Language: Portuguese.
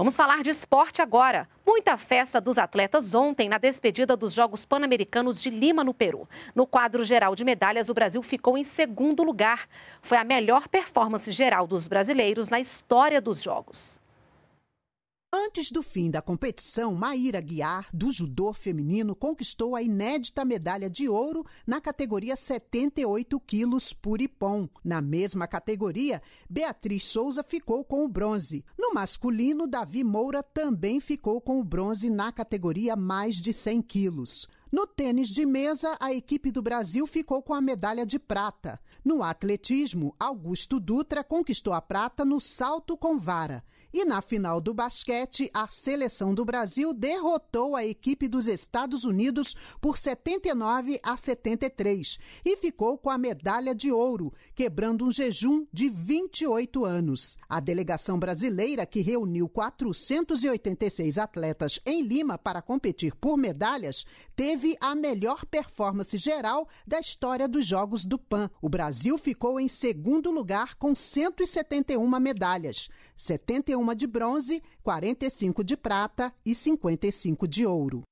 Vamos falar de esporte agora. Muita festa dos atletas ontem na despedida dos Jogos Pan-Americanos de Lima, no Peru. No quadro geral de medalhas, o Brasil ficou em segundo lugar. Foi a melhor performance geral dos brasileiros na história dos Jogos. Antes do fim da competição, Maíra Guiar, do judô feminino, conquistou a inédita medalha de ouro na categoria 78 quilos por ipom. Na mesma categoria, Beatriz Souza ficou com o bronze. No masculino, Davi Moura também ficou com o bronze na categoria mais de 100 quilos. No tênis de mesa, a equipe do Brasil ficou com a medalha de prata. No atletismo, Augusto Dutra conquistou a prata no salto com vara. E na final do basquete, a seleção do Brasil derrotou a equipe dos Estados Unidos por 79 a 73 e ficou com a medalha de ouro, quebrando um jejum de 28 anos. A delegação brasileira, que reuniu 486 atletas em Lima para competir por medalhas, teve teve a melhor performance geral da história dos Jogos do PAN. O Brasil ficou em segundo lugar com 171 medalhas, 71 de bronze, 45 de prata e 55 de ouro.